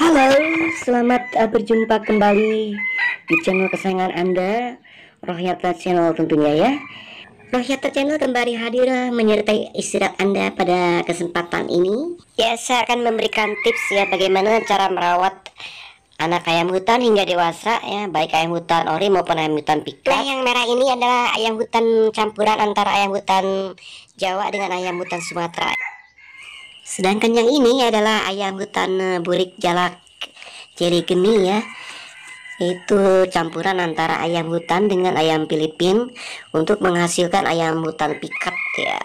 Halo, selamat eh, berjumpa kembali di channel kesayangan Anda, Rohyata Channel tentunya ya. Rohyata Channel kembali hadir eh, menyertai istirahat Anda pada kesempatan ini. Ya, saya akan memberikan tips ya bagaimana cara merawat anak ayam hutan hingga dewasa ya, baik ayam hutan ori maupun ayam hutan pikat. Nah, yang merah ini adalah ayam hutan campuran antara ayam hutan Jawa dengan ayam hutan Sumatera. Sedangkan yang ini adalah ayam hutan eh, burik jalak ciri geni ya itu campuran antara ayam hutan dengan ayam Filipin untuk menghasilkan ayam hutan pikat ya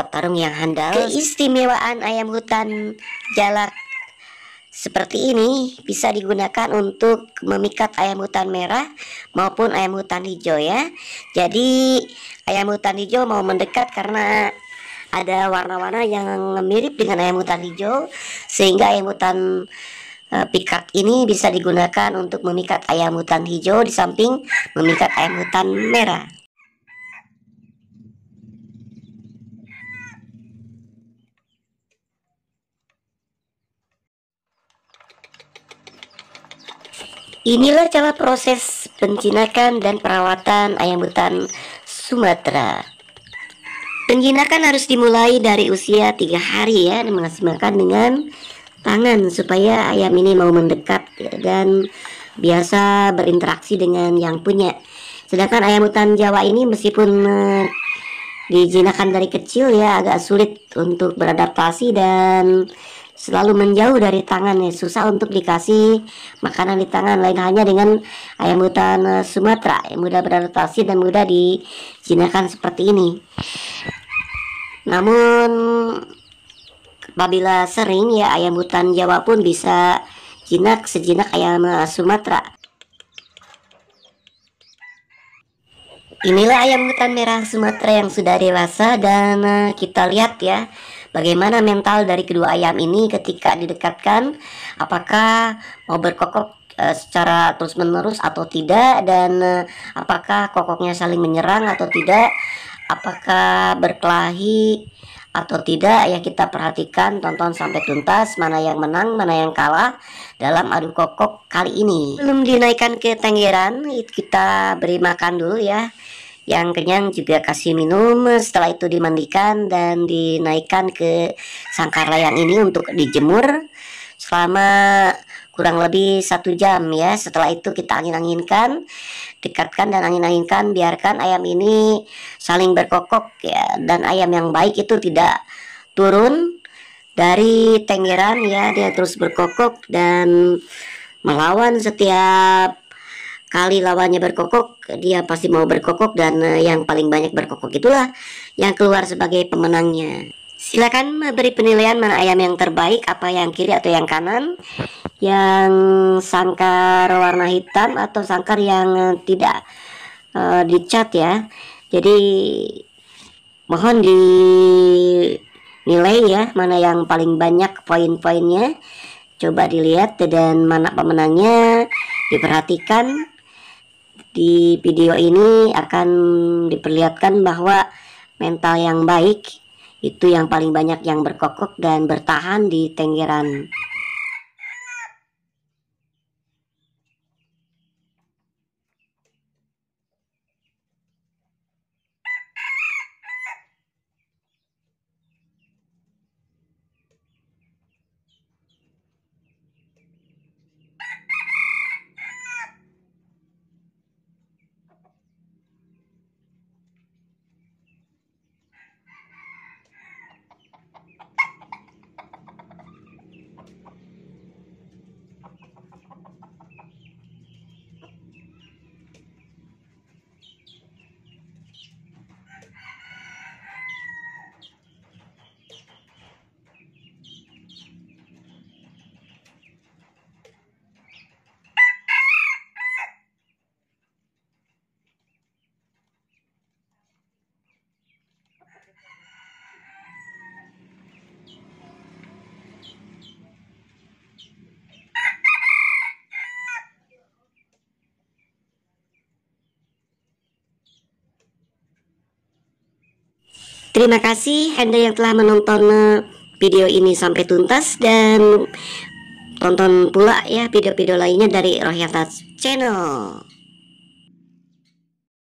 petarung yang handal keistimewaan ayam hutan jalak seperti ini bisa digunakan untuk memikat ayam hutan merah maupun ayam hutan hijau ya jadi ayam hutan hijau mau mendekat karena ada warna-warna yang mirip dengan ayam hutan hijau sehingga ayam hutan uh, eh, pikak ini bisa digunakan untuk memikat ayam hutan hijau di samping memikat ayam hutan merah. Inilah cara proses pencinakan dan perawatan ayam hutan Sumatera. Menjinakkan harus dimulai dari usia tiga hari ya, mengasimakan dengan tangan supaya ayam ini mau mendekat gitu. dan biasa berinteraksi dengan yang punya. Sedangkan ayam hutan Jawa ini meskipun eh, dijinakan dari kecil ya agak sulit untuk beradaptasi dan selalu menjauh dari tangan ya susah untuk dikasih makanan di tangan lain hanya dengan ayam hutan eh, Sumatera yang mudah beradaptasi dan mudah dijinakan seperti ini namun apabila sering ya ayam hutan Jawa pun bisa jinak sejinak ayam eh, Sumatera. Inilah ayam hutan merah Sumatera yang sudah dewasa dan eh, kita lihat ya bagaimana mental dari kedua ayam ini ketika didekatkan apakah mau berkokok eh, secara terus-menerus atau tidak dan apakah kokoknya saling menyerang atau tidak apakah berkelahi atau tidak ya kita perhatikan tonton sampai tuntas mana yang menang mana yang kalah dalam adu kokok kali ini belum dinaikkan ke tenggeran kita beri makan dulu ya yang kenyang juga kasih minum setelah itu dimandikan dan dinaikkan ke sangkar layang ini untuk dijemur selama kurang lebih satu jam ya setelah itu kita angin-anginkan dekatkan dan angin-anginkan biarkan ayam ini saling berkokok ya dan ayam yang baik itu tidak turun dari tengiran ya dia terus berkokok dan melawan setiap kali lawannya berkokok dia pasti mau berkokok dan eh, yang paling banyak berkokok itulah yang keluar sebagai pemenangnya Silakan beri penilaian mana ayam yang terbaik, apa yang kiri atau yang kanan, yang sangkar warna hitam atau sangkar yang eh, tidak uh, dicat ya. Jadi mohon dinilai ya mana yang paling banyak poin-poinnya. Coba dilihat dan mana pemenangnya diperhatikan. Di video ini akan diperlihatkan bahwa mental yang baik itu yang paling banyak yang berkokok dan bertahan di Tenggeran Terima kasih Anda yang telah menonton eh, video ini sampai tuntas dan tonton pula ya video-video lainnya dari Rohyata Channel.